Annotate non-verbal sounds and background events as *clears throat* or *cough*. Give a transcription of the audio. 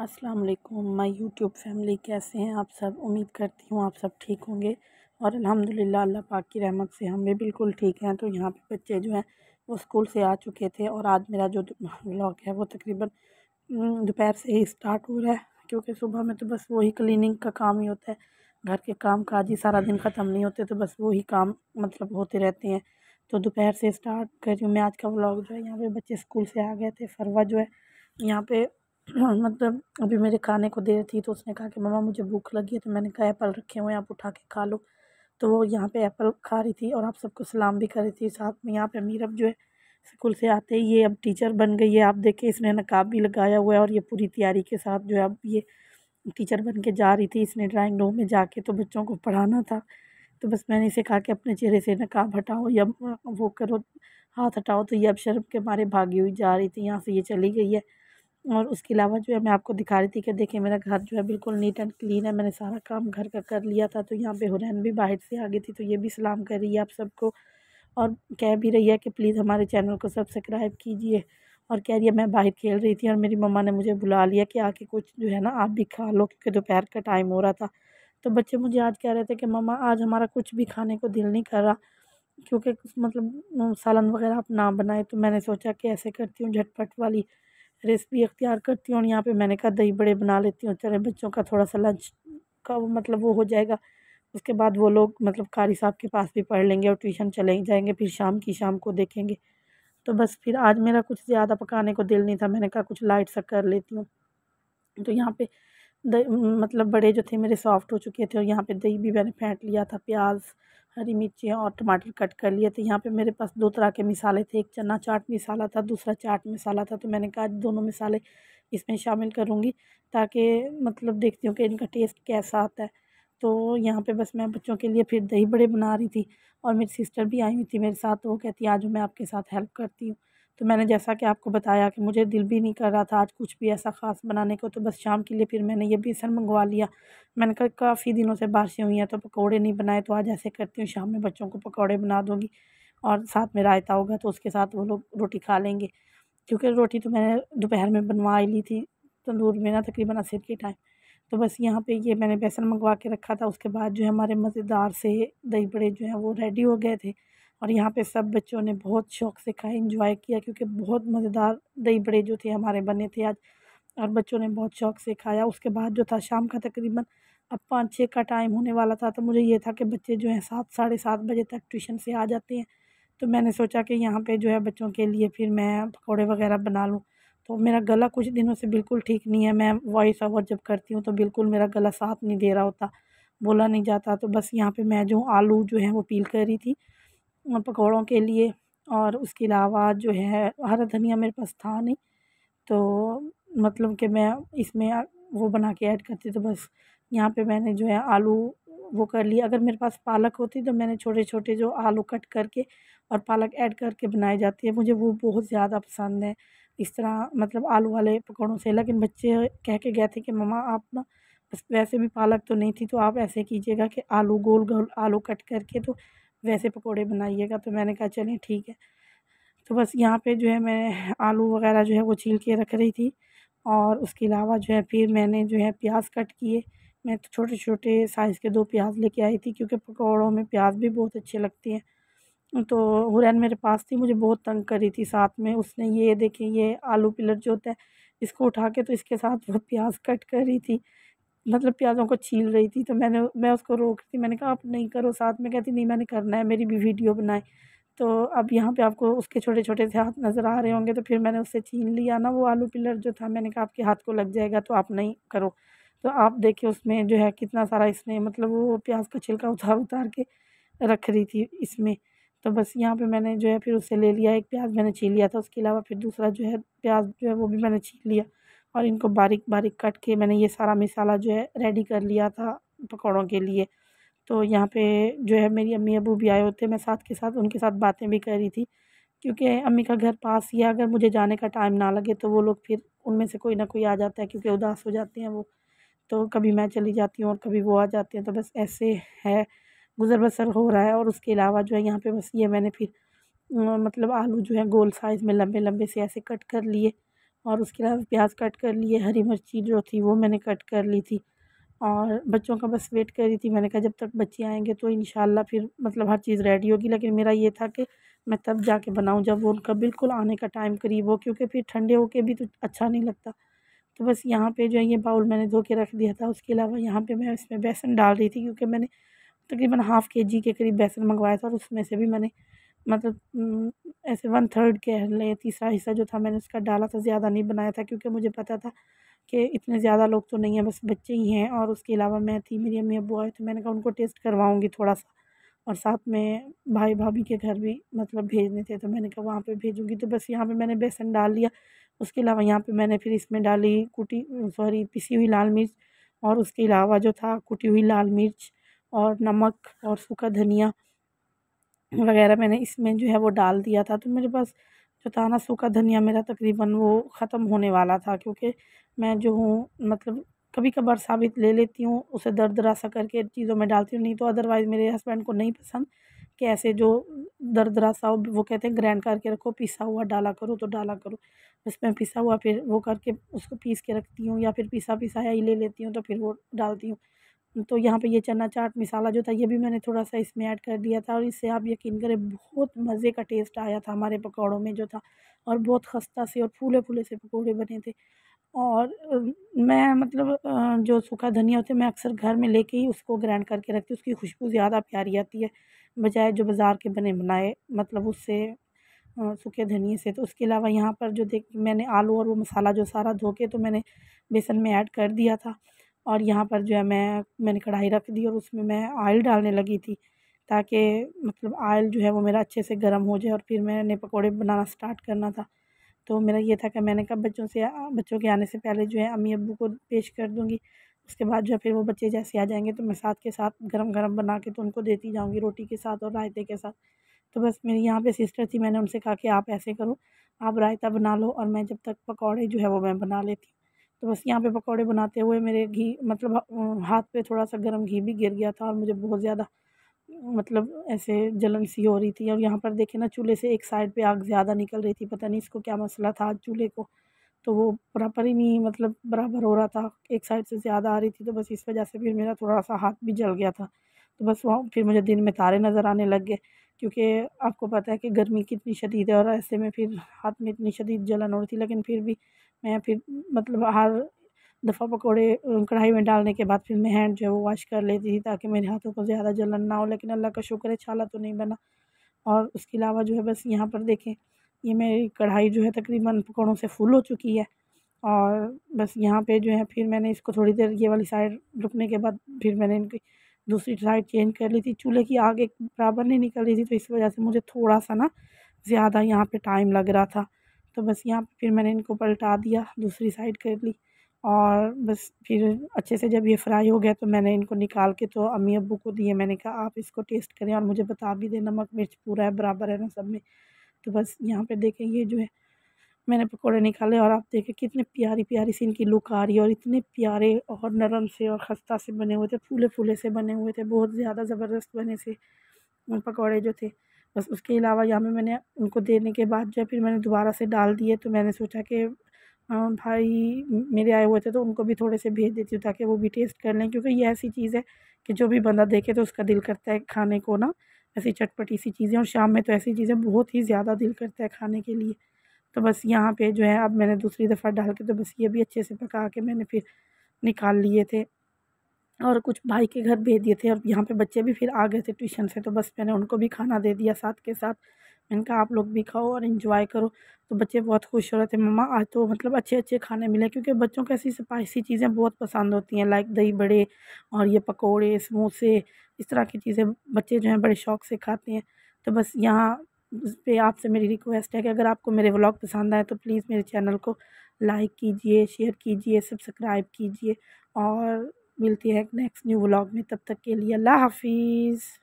अस्सलाम वालेकुम my YouTube family कैसे हैं आप सब उम्मीद करती हूँ आप सब ठीक होंगे और अल्हम्दुलिल्लाह अल्लाह पाक की रहमत से हम भी बिल्कुल ठीक हैं तो यहाँ पे बच्चे जो हैं वो स्कूल से आ चुके थे और आज मेरा जो ब्लॉग है वो तकरीबन दोपहर से ही स्टार्ट हो रहा है क्योंकि सुबह में तो बस वही क्लिनिंग का काम ही होता है घर के काम काज ही सारा दिन ख़त्म नहीं होते तो बस वही काम मतलब होते रहते हैं तो दोपहर से स्टार्ट कर रही हूँ मैं आज का ब्लॉग जो है यहाँ पे बच्चे स्कूल से आ गए थे फरवा जो है यहाँ पे *clears throat* मतलब अभी मेरे खाने को देर थी तो उसने कहा कि मम्मा मुझे भूख लगी है तो मैंने कहा एप्पल रखे हुए हैं आप उठा के खा लो तो वो यहाँ पे एप्पल खा रही थी और आप सबको सलाम भी कर रही थी साथ में यहाँ पे मीरब जो है स्कूल से आते ही ये अब टीचर बन गई है आप देखें इसने नकाब भी लगाया हुआ है और ये पूरी तैयारी के साथ जो है अब ये टीचर बन के जा रही थी इसने ड्राइंग रूम में जाके तो बच्चों को पढ़ाना था तो बस मैंने इसे कहा कि अपने चेहरे से नकाब हटाओ या वो करो हाथ हटाओ तो ये अब शर्म के मारे भागी हुई जा रही थी यहाँ से ये चली गई है और उसके अलावा जो है मैं आपको दिखा रही थी कि देखिए मेरा घर जो है बिल्कुल नीट एंड क्लीन है मैंने सारा काम घर का कर लिया था तो यहाँ पे हुरैन भी बाहर से आ गई थी तो ये भी सलाम कर रही है आप सबको और कह भी रही है कि प्लीज़ हमारे चैनल को सब्सक्राइब कीजिए और कह रही है मैं बाहर खेल रही थी और मेरी मम्मा ने मुझे बुला लिया कि आके कुछ जो है ना आप भी खा लो क्योंकि दोपहर का टाइम हो रहा था तो बच्चे मुझे आज कह रहे थे कि मम्मा आज हमारा कुछ भी खाने को दिल नहीं कर रहा क्योंकि मतलब सालन वगैरह आप ना बनाए तो मैंने सोचा कि ऐसे करती हूँ झटपट वाली रेसिपी अख्तियार करती हूँ और यहाँ पे मैंने कहा दही बड़े बना लेती हूँ चले बच्चों का थोड़ा सा लंच का वो मतलब वो हो जाएगा उसके बाद वो लोग मतलब कारी साहब के पास भी पढ़ लेंगे और ट्यूशन चले जाएंगे फिर शाम की शाम को देखेंगे तो बस फिर आज मेरा कुछ ज़्यादा पकाने को दिल नहीं था मैंने कहा कुछ लाइट सा कर लेती हूँ तो यहाँ पे मतलब बड़े जो थे मेरे सॉफ्ट हो चुके थे और यहाँ पे दही भी मैंने फेंट लिया था प्याज हरी मिर्ची और टमाटर कट कर लिए तो यहाँ पे मेरे पास दो तरह के मिसाले थे एक चना चाट मिसाला था दूसरा चाट मिसाला था तो मैंने कहा दोनों मिसाले इसमें शामिल करूँगी ताकि मतलब देखती हूँ कि इनका टेस्ट कैसा आता है तो यहाँ पे बस मैं बच्चों के लिए फिर दही बड़े बना रही थी और मेरी सिस्टर भी आई हुई थी मेरे साथ तो वो कहती आज मैं आपके साथ हेल्प करती हूँ तो मैंने जैसा कि आपको बताया कि मुझे दिल भी नहीं कर रहा था आज कुछ भी ऐसा ख़ास बनाने को तो बस शाम के लिए फिर मैंने ये बेसन मंगवा लिया मैंने कहा काफ़ी दिनों से बारिशें हुई हैं तो पकौड़े नहीं बनाए तो आज ऐसे करती हूँ शाम में बच्चों को पकौड़े बना दूँगी और साथ में रायता होगा तो उसके साथ वो लोग रोटी खा लेंगे क्योंकि रोटी तो मैंने दोपहर में बनवा ली थी तंदूर में ना तकरीबन असर के टाइम तो बस यहाँ पे ये मैंने बेसन मंगवा के रखा था उसके बाद जो है हमारे मज़ेदार से दही बड़े जो हैं वो रेडी हो गए थे और यहाँ पे सब बच्चों ने बहुत शौक़ से खाया इंजॉय किया क्योंकि बहुत मज़ेदार दही बड़े जो थे हमारे बने थे आज और बच्चों ने बहुत शौक़ से खाया उसके बाद जो था शाम का तकरीबन अब पाँच छः का टाइम होने वाला था तो मुझे ये था कि बच्चे जो हैं सात साढ़े सात बजे तक ट्यूशन से आ जाते हैं तो मैंने सोचा कि यहाँ पे जो है बच्चों के लिए फिर मैं पकौड़े वगैरह बना लूँ तो मेरा गला कुछ दिनों से बिल्कुल ठीक नहीं है मैं वॉइस ओवर जब करती हूँ तो बिल्कुल मेरा गला साथ नहीं दे रहा होता बोला नहीं जाता तो बस यहाँ पर मैं जो आलू जो है वो पील कर रही थी पकौड़ों के लिए और उसके अलावा जो है हरा धनिया मेरे पास था नहीं तो मतलब कि मैं इसमें वो बना के ऐड करती तो बस यहाँ पे मैंने जो है आलू वो कर लिया अगर मेरे पास पालक होती तो मैंने छोटे छोटे जो आलू कट करके और पालक ऐड करके बनाई जाती है मुझे वो बहुत ज़्यादा पसंद है इस तरह मतलब आलू वाले पकौड़ों से लेकिन बच्चे कह के गए थे कि ममा आप ना बस वैसे भी पालक तो नहीं थी तो आप ऐसे कीजिएगा कि आलू गोल गोल आलू कट करके तो वैसे पकोड़े बनाइएगा तो मैंने कहा चलें ठीक है तो बस यहाँ पे जो है मैं आलू वगैरह जो है वो छील के रख रही थी और उसके अलावा जो है फिर मैंने जो है प्याज कट किए मैं तो छोटे छोटे साइज़ के दो प्याज लेके आई थी क्योंकि पकौड़ों में प्याज भी बहुत अच्छे लगते हैं तो हुरैन मेरे पास थी मुझे बहुत तंग करी थी साथ में उसने ये देखे ये आलू पिलर जो होता है इसको उठा के तो इसके साथ वो प्याज कट कर रही थी मतलब प्याज़ों को छील रही थी तो मैंने मैं उसको रोक थी मैंने कहा आप नहीं करो साथ में कहती नहीं मैंने करना है मेरी भी वीडियो बनाए तो अब यहाँ पे आपको उसके छोटे छोटे से हाथ नज़र आ रहे होंगे तो फिर मैंने उससे छीन लिया ना वो आलू पिलर जो था मैंने कहा आपके हाथ को लग जाएगा तो आप नहीं करो तो आप देखिए उसमें जो है कितना सारा इसने मतलब वो प्याज का छिलका उतार उतार के रख रही थी इसमें तो बस यहाँ पे मैंने जो है फिर उससे ले लिया एक प्याज मैंने छीन लिया था उसके अलावा फिर दूसरा जो है प्याज जो है वो भी मैंने छीन लिया और इनको बारीक बारीक कट के मैंने ये सारा मसाला जो है रेडी कर लिया था पकौड़ों के लिए तो यहाँ पे जो है मेरी अम्मी अबू भी आए होते मैं साथ के साथ उनके साथ बातें भी कर रही थी क्योंकि अम्मी का घर पास ही है अगर मुझे जाने का टाइम ना लगे तो वो लोग फिर उनमें से कोई ना कोई आ जाता है क्योंकि उदास हो जाते हैं वो तो कभी मैं चली जाती हूँ और कभी वो आ जाते हैं तो बस ऐसे है गुज़र बसर हो रहा है और उसके अलावा जो है यहाँ पर बस ये मैंने फिर मतलब आलू जो है गोल साइज़ में लंबे लंबे से ऐसे कट कर लिए और उसके अलावा प्याज कट कर लिए हरी मिर्ची जो थी वो मैंने कट कर ली थी और बच्चों का बस वेट कर रही थी मैंने कहा जब तक बच्चे आएंगे तो इन फिर मतलब हर चीज़ रेडी होगी लेकिन मेरा ये था कि मैं तब जाके बनाऊँ जब वो उनका बिल्कुल आने का टाइम करीब हो क्योंकि फिर ठंडे होके भी तो अच्छा नहीं लगता तो बस यहाँ पे जो है ये बाउल मैंने धो के रख दिया था उसके अलावा यहाँ पे मैं इसमें बेसन डाल रही थी क्योंकि मैंने तकरीबन हाफ़ के जी के करीब बेसन मंगवाया था और उसमें से भी मैंने मतलब ऐसे वन थर्ड कह लें तीसरा हिस्सा जो था मैंने उसका डाला था ज़्यादा नहीं बनाया था क्योंकि मुझे पता था कि इतने ज़्यादा लोग तो नहीं हैं बस बच्चे ही हैं और उसके अलावा मैं थी मेरी अम्मी अबू आए तो मैंने कहा उनको टेस्ट करवाऊँगी थोड़ा सा और साथ में भाई भाभी के घर भी मतलब भेजने थे तो मैंने कहा वहाँ पर भेजूँगी तो बस यहाँ पर मैंने बेसन डाल लिया उसके अलावा यहाँ पर मैंने फिर इसमें डाली कुटी सॉरी पिसी हुई लाल मिर्च और उसके अलावा जो था कुटी हुई लाल मिर्च और नमक और सूखा धनिया वगैरह मैंने इसमें जो है वो डाल दिया था तो मेरे पास जो था ना सूखा धनिया मेरा तकरीबन वो ख़त्म होने वाला था क्योंकि मैं जो हूँ मतलब कभी कभार साबित ले लेती हूँ उसे दर्द रासा करके चीज़ों में डालती हूँ नहीं तो अदरवाइज़ मेरे हस्बैंड को नहीं पसंद कि ऐसे जो दर्द रासा हो वो कहते हैं ग्रैंड करके रखो पिसा हुआ डाला करो तो डाला करो उसमें पिसा हुआ फिर वो करके उसको पीस के रखती हूँ या फिर पिसा पिसाया ही ले लेती हूँ तो फिर वो डालती हूँ तो यहाँ पे ये चना चाट मसाला जो था ये भी मैंने थोड़ा सा इसमें ऐड कर दिया था और इससे आप यकीन करें बहुत मज़े का टेस्ट आया था हमारे पकौड़ों में जो था और बहुत खस्ता से और फूले फूले से पकौड़े बने थे और मैं मतलब जो सूखा धनिया होते मैं अक्सर घर में लेके ही उसको ग्राइंड करके रखती हूँ उसकी खुशबू ज़्यादा प्यारी आती है बजाय जो बाज़ार के बने बनाए मतलब उससे सूखे धनिए से तो उसके अलावा यहाँ पर जो देख मैंने आलू और वो मसाला जो सारा धो के तो मैंने बेसन में ऐड कर दिया था और यहाँ पर जो है मैं मैंने कढ़ाई रख दी और उसमें मैं ऑयल डालने लगी थी ताकि मतलब ऑयल जो है वो मेरा अच्छे से गर्म हो जाए और फिर मैंने पकोड़े बनाना स्टार्ट करना था तो मेरा ये था कि मैंने कहा बच्चों से बच्चों के आने से पहले जो है अम्मी अबू को पेश कर दूँगी उसके बाद जो है फिर वो बच्चे जैसे आ जाएंगे तो मैं साथ के साथ गरम गरम बना के तो उनको देती जाऊँगी रोटी के साथ और रायते के साथ तो बस मेरी यहाँ पे सिस्टर थी मैंने उनसे कहा कि आप ऐसे करो आप रायता बना लो और मैं जब तक पकौड़े जो है वो मैं बना लेती तो बस यहाँ पे पकौड़े बनाते हुए मेरे घी मतलब हाथ पे थोड़ा सा गर्म घी भी गिर गया था और मुझे बहुत ज़्यादा मतलब ऐसे जलन सी हो रही थी और यहाँ पर देखे ना चूल्हे से एक साइड पे आग ज़्यादा निकल रही थी पता नहीं इसको क्या मसला था चूल्हे को तो वो बराबर ही नहीं मतलब बराबर हो रहा था एक साइड से ज़्यादा आ रही थी तो बस इस वजह से फिर मेरा थोड़ा सा हाथ भी जल गया था तो बस वहाँ फिर मुझे दिन में तारे नज़र आने लग गए क्योंकि आपको पता है कि गर्मी कितनी शदीद है और ऐसे में फिर हाथ में इतनी शदीद जलन हो रही थी लेकिन फिर भी मैं फिर मतलब हर दफ़ा पकौड़े कढ़ाई में डालने के बाद फिर मैं हैंड जो है वो वॉश कर लेती थी ताकि मेरे हाथों को ज़्यादा जलन ना हो लेकिन अल्लाह का शुक्र है छाला तो नहीं बना और उसके अलावा जो है बस यहाँ पर देखें ये मेरी कढ़ाई जो है तकरीबन पकौड़ों से फुल हो चुकी है और बस यहाँ पे जो है फिर मैंने इसको थोड़ी देर ये वाली साइड रुकने के बाद फिर मैंने इनकी दूसरी साइड चेंज कर ली थी चूल्हे की आग एक बराबर नहीं निकल रही थी तो इस वजह से मुझे थोड़ा सा ना ज़्यादा यहाँ पे टाइम लग रहा था तो बस यहाँ पे फिर मैंने इनको पलटा दिया दूसरी साइड कर ली और बस फिर अच्छे से जब ये फ्राई हो गया तो मैंने इनको निकाल के तो अम्मी अबू को दिए मैंने कहा आप इसको टेस्ट करें और मुझे बता भी दें नमक मिर्च पूरा है बराबर है ना सब में तो बस यहाँ पर देखें ये जो है मैंने पकौड़े निकाले और आप देखें कितने प्यारी प्यारी सी इनकी लुक आ रही है और इतने प्यारे और नरम से और खस्ता से बने हुए थे फूले फूले से बने हुए थे बहुत ज़्यादा ज़बरदस्त बने से पकौड़े जो थे बस उसके अलावा यहाँ में मैंने उनको देने के बाद जो फिर मैंने दोबारा से डाल दिए तो मैंने सोचा कि भाई मेरे आए हुए थे तो उनको भी थोड़े से भेज देती हूँ ताकि वो भी टेस्ट कर लें क्योंकि ये ऐसी चीज़ है कि जो भी बंदा देखे तो उसका दिल करता है खाने को ना ऐसी चटपटी सी चीज़ें और शाम में तो ऐसी चीज़ें बहुत ही ज़्यादा दिल करता है खाने के लिए तो बस यहाँ पे जो है अब मैंने दूसरी दफ़ा डाल के तो बस ये भी अच्छे से पका के मैंने फिर निकाल लिए थे और कुछ भाई के घर भेज दिए थे और यहाँ पे बच्चे भी फिर आ गए थे ट्यूशन से तो बस मैंने उनको भी खाना दे दिया साथ के साथ मैंने कहा आप लोग भी खाओ और इन्जॉय करो तो बच्चे बहुत खुश हो रहे थे मम्मा आज तो मतलब अच्छे अच्छे खाने मिले क्योंकि बच्चों को ऐसी स्पाइसी चीज़ें बहुत पसंद होती हैं लाइक दही बड़े और ये पकौड़े समोसे इस तरह की चीज़ें बच्चे जो हैं बड़े शौक से खाते हैं तो बस यहाँ उस पर आपसे मेरी रिक्वेस्ट है कि अगर आपको मेरे व्लॉग पसंद आए तो प्लीज़ मेरे चैनल को लाइक कीजिए शेयर कीजिए सब्सक्राइब कीजिए और मिलती है नेक्स्ट न्यू व्लॉग में तब तक के लिए अल्लाह हाफिज़